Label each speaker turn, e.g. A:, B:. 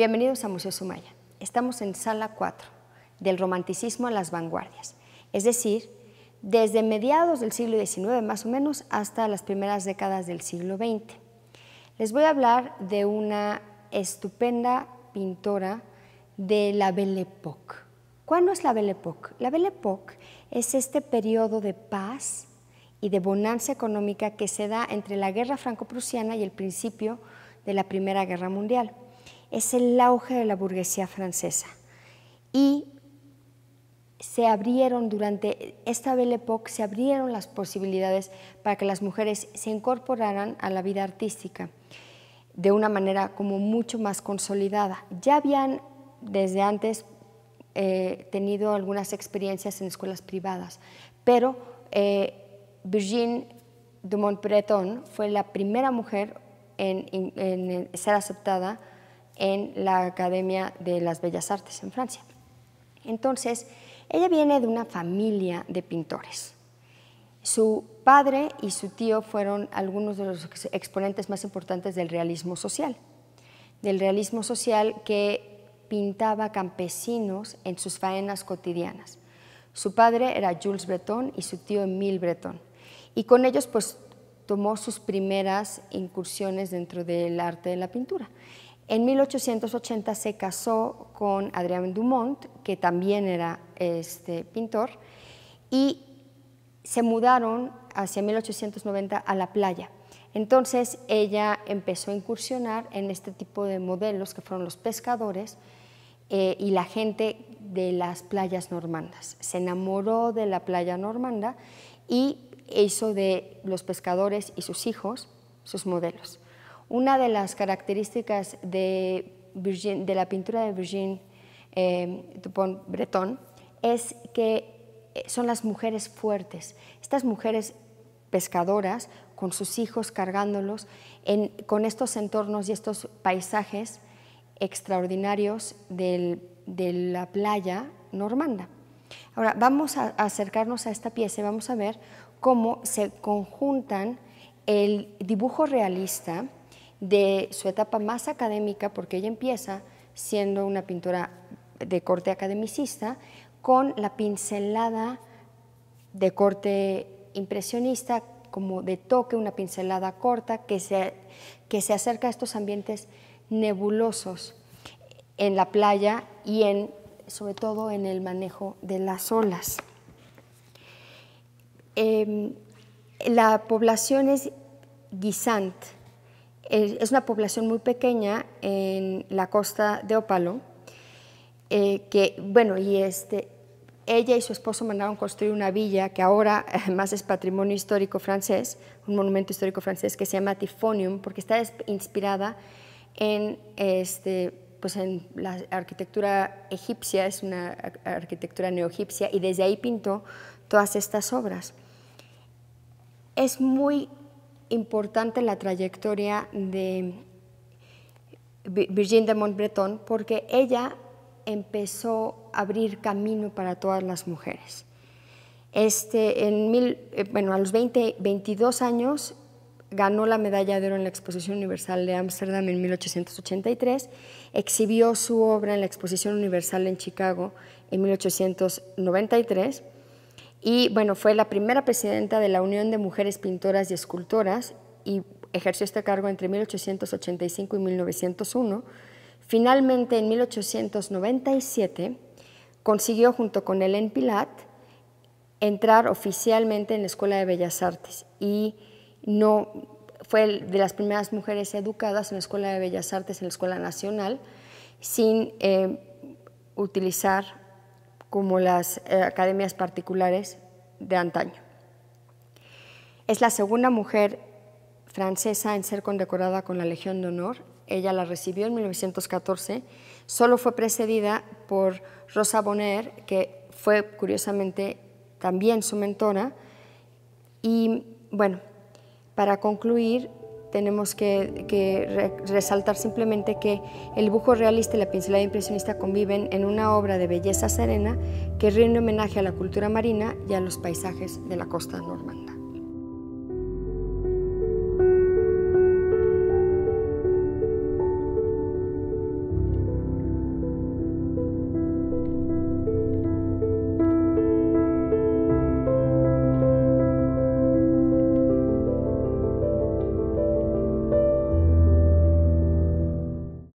A: Bienvenidos a Museo Sumaya. Estamos en sala 4, del romanticismo a las vanguardias, es decir, desde mediados del siglo XIX más o menos hasta las primeras décadas del siglo XX. Les voy a hablar de una estupenda pintora de la Belle Époque. ¿Cuándo es la Belle Époque? La Belle Époque es este periodo de paz y de bonanza económica que se da entre la guerra franco-prusiana y el principio de la Primera Guerra Mundial es el auge de la burguesía francesa. Y se abrieron durante esta Belle Époque, se abrieron las posibilidades para que las mujeres se incorporaran a la vida artística de una manera como mucho más consolidada. Ya habían desde antes eh, tenido algunas experiencias en escuelas privadas, pero eh, Virginie dumont fue la primera mujer en ser aceptada en la Academia de las Bellas Artes en Francia. Entonces, ella viene de una familia de pintores. Su padre y su tío fueron algunos de los exponentes más importantes del realismo social, del realismo social que pintaba campesinos en sus faenas cotidianas. Su padre era Jules Breton y su tío Emile Breton. Y con ellos pues tomó sus primeras incursiones dentro del arte de la pintura. En 1880 se casó con Adrián Dumont, que también era este, pintor, y se mudaron hacia 1890 a la playa. Entonces ella empezó a incursionar en este tipo de modelos que fueron los pescadores eh, y la gente de las playas normandas. Se enamoró de la playa normanda y hizo de los pescadores y sus hijos sus modelos. Una de las características de, la pintura de Virgin eh, Dupont Breton es que eh, son las mujeres fuertes, estas mujeres pescadoras con sus hijos cargándolos, con estos entornos y estos paisajes extraordinarios de la playa normanda. Ahora vamos a acercarnos a esta pieza y vamos a ver cómo se conjuntan el dibujo realista, de su etapa más académica, porque ella empieza siendo una pintora de corte academicista, con la pincelada de corte impresionista, como de toque, una pincelada corta, que se, que se acerca a estos ambientes nebulosos en la playa y en, sobre todo en el manejo de las olas. Em, la población es guisante, es una población muy pequeña en la costa de Opalo, eh, que, bueno, y este, ella y su esposo mandaron construir una villa que ahora además es patrimonio histórico francés, un monumento histórico francés que se llama Tifonium, porque está inspirada en, este, pues en la arquitectura egipcia, es una arquitectura neoegipcia, y desde ahí pintó todas estas obras. Es muy importante la trayectoria de Virginie de Montbreton porque ella empezó a abrir camino para todas las mujeres. Este, en mil, eh, bueno, a los 22 años ganó la medalla de oro en la Exposición Universal de Ámsterdam en 1883, exhibió su obra en la Exposición Universal en Chicago en 1893 y bueno, fue la primera presidenta de la Unión de Mujeres Pintoras y Escultoras y ejerció este cargo entre 1885 y 1901. Finalmente, en 1897, consiguió junto con Helen Pilat entrar oficialmente en la Escuela de Bellas Artes y no fue de las primeras mujeres educadas en la Escuela de Bellas Artes, en la Escuela Nacional, sin eh, utilizar como las eh, academias particulares de antaño. Es la segunda mujer francesa en ser condecorada con la Legión de Honor. Ella la recibió en 1914. Solo fue precedida por Rosa Bonheur, que fue curiosamente también su mentora. Y bueno, para concluir, tenemos que, resaltar simplemente que el bujo realista y la pincelada impresionista conviven en una obra de belleza serena que rinde homenaje a la cultura marina y a los paisajes de la costa normanda.